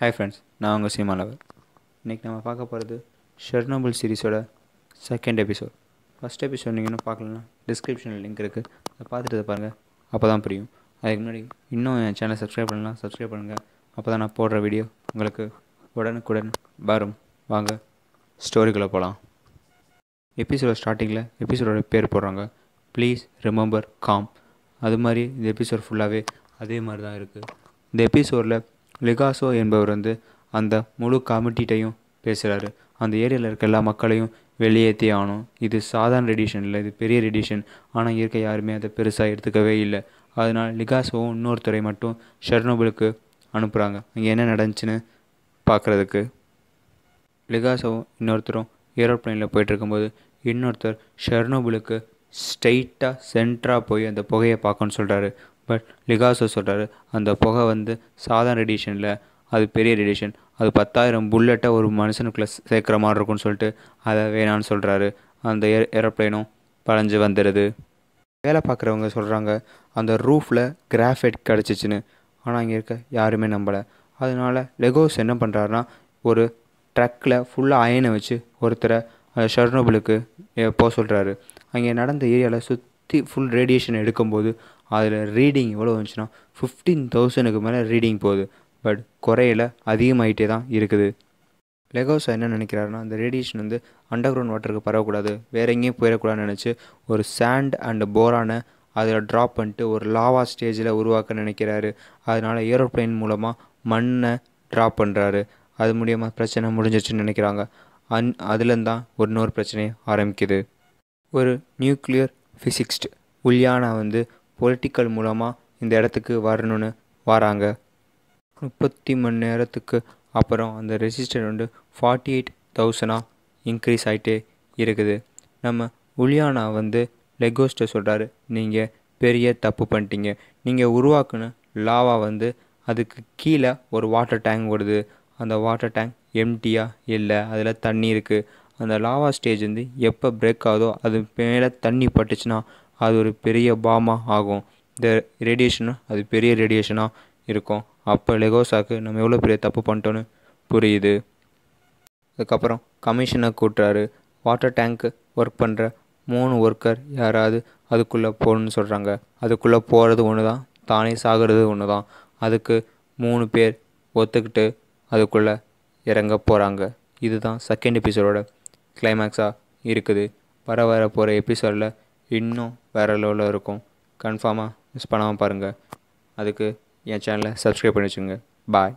hi friends நான் உங்கள் சீமாலவர் இன்றைக்கி நம்ம பார்க்க போகிறது ஷெர்னபுள் சீரிஸோட செகண்ட் எபிசோட் ஃபஸ்ட் எபிசோட் நீங்கள் இன்னும் பார்க்கலன்னா டிஸ்கிரிப்ஷனில் லிங்க் இருக்குது அதை பார்த்துட்டு பாருங்கள் அப்போ தான் புரியும் அதுக்கு முன்னாடி இன்னும் என் சேனல் சப்ஸ்கிரைப் பண்ணலாம் சப்ஸ்கிரைப் பண்ணுங்கள் அப்போ தான் நான் போடுற வீடியோ உங்களுக்கு உடனுக்குடன் வரும் வாங்க ஸ்டோரிக்குள்ளே போகலாம் எபிசோட ஸ்டார்டிங்கில் எபிசோடோட பேர் போடுறாங்க ப்ளீஸ் ரிமெம்பர் காம் அது மாதிரி இந்த எபிசோட் ஃபுல்லாகவே அதே மாதிரி தான் இருக்குது இந்த எபிசோடில் லிகாசோ என்பவர் வந்து அந்த முழு கமிட்டிகிட்டையும் பேசுகிறாரு அந்த ஏரியாவில் இருக்க எல்லா மக்களையும் வெளியேற்றி ஆகணும் இது சாதாரண ரெடிஷன் இல்லை இது பெரிய ரெடிஷன் ஆனால் இருக்க யாருமே அதை பெருசாக எடுத்துக்கவே இல்லை அதனால் லிகாசோவும் இன்னொருத்தரை மட்டும் ஷெர்னோபிலுக்கு அனுப்புகிறாங்க அங்கே என்ன நடந்துச்சுன்னு பார்க்குறதுக்கு லிகாசோவும் இன்னொருத்தரும் ஏரோப்ளைனில் போயிட்டுருக்கும்போது இன்னொருத்தர் ஷெர்னோபிலுக்கு ஸ்ட்ரைட்டாக சென்டராக போய் அந்த புகையை பார்க்கணுன்னு சொல்கிறாரு பட் லிகாசோ சொல்கிறாரு அந்த புகை வந்து சாதாரண ரெடிஷனில் அது பெரிய ரெடிஷன் அது பத்தாயிரம் புல்லட்டை ஒரு மனுஷனுக்குள்ளே சேர்க்குற மாதிரி இருக்கும்னு சொல்லிட்டு அதை வேணான்னு சொல்கிறாரு அந்த ஏ ஏரோப்ளைனும் பழஞ்சு வந்துடுது வேலை பார்க்குறவங்க சொல்கிறாங்க அந்த ரூஃபில் கிராஃபைட் கிடச்சிச்சின்னு ஆனால் இங்கே இருக்க யாருமே நம்பலை அதனால் லெகோஸ் என்ன பண்ணுறாருனா ஒரு ட்ரக்கில் ஃபுல்லாக அயனை வச்சு ஒருத்தரை ஷர்னோபிளுக்கு போக சொல்கிறாரு அங்கே நடந்த ஏரியாவில் சுத் சுற்றி ஃபுல் ரேடியேஷன் எடுக்கும்போது அதில் ரீடிங் எவ்வளோ வந்துச்சுன்னா ஃபிஃப்டீன் தௌசண்டுக்கு மேலே ரீடிங் போகுது பட் குறையில அதிகமாகிட்டே தான் இருக்குது லெகோஸா என்ன நினைக்கிறாருன்னா அந்த ரேடியேஷன் வந்து அண்டர் கிரவுண்ட் வாட்டருக்கு பரவக்கூடாது வேற எங்கேயும் போயிடக்கூடாதுன்னு நினச்சி ஒரு சாண்ட் அண்ட் போரான அதில் ட்ராப் பண்ணிட்டு ஒரு லாவா ஸ்டேஜில் உருவாக்க நினைக்கிறாரு அதனால் ஏரோப்ளைன் மூலமாக மண்ணை ட்ராப் பண்ணுறாரு அது மூலியமாக பிரச்சனை முடிஞ்சிச்சுன்னு நினைக்கிறாங்க அந் அதுலேருந்து தான் ஒரு இன்னொரு பிரச்சனையை ஆரம்பிக்குது ஒரு நியூக்ளியர் ஃபிசிக்ஸ்டு உல்யானா வந்து பொலிட்டிக்கல் மூலமாக இந்த இடத்துக்கு வரணும்னு வராங்க முப்பத்தி மணி நேரத்துக்கு அப்புறம் அந்த ரெசிஸ்டர் வந்து ஃபார்ட்டி எயிட் தௌசண்டாக இன்க்ரீஸ் ஆகிட்டே இருக்குது நம்ம உலியானா வந்து லெகோஸ்ட்டை சொல்கிறாரு நீங்கள் பெரிய தப்பு பண்ணிட்டீங்க நீங்கள் உருவாக்குன லாவா வந்து அதுக்கு கீழே ஒரு வாட்டர் டேங்க் ஓடுது அந்த வாட்டர் டேங்க் எம்டியாக இல்லை அதில் தண்ணி இருக்குது அந்த லாவா ஸ்டேஜ் வந்து எப்போ பிரேக் ஆகுதோ அது மேலே தண்ணி பட்டுச்சுன்னா அது ஒரு பெரிய பாமா ஆகும் இந்த ரேடியேஷனும் அது பெரிய ரேடியேஷனாக இருக்கும் அப்போ லெகோசாக்கு நம்ம எவ்வளோ பெரிய தப்பு பண்ணிட்டோன்னு புரியுது அதுக்கப்புறம் கமிஷனை கூட்டுறாரு வாட்டர் டேங்க்கு ஒர்க் பண்ணுற மூணு ஒர்க்கர் யாராவது அதுக்குள்ளே போகணுன்னு சொல்கிறாங்க அதுக்குள்ளே போகிறது ஒன்று தான் தானே சாகிறது ஒன்று தான் அதுக்கு மூணு பேர் ஒத்துக்கிட்டு அதுக்குள்ளே இறங்க போகிறாங்க இதுதான் செகண்ட் எபிசோடோட கிளைமேக்ஸாக இருக்குது வர வர போகிற எபிசோடில் இன்னும் வேறு லெவலில் இருக்கும் கன்ஃபார்மாக மிஸ் பண்ணாமல் பாருங்கள் அதுக்கு என் சேனலை சப்ஸ்கிரைப் பண்ணி வச்சுங்க பாய்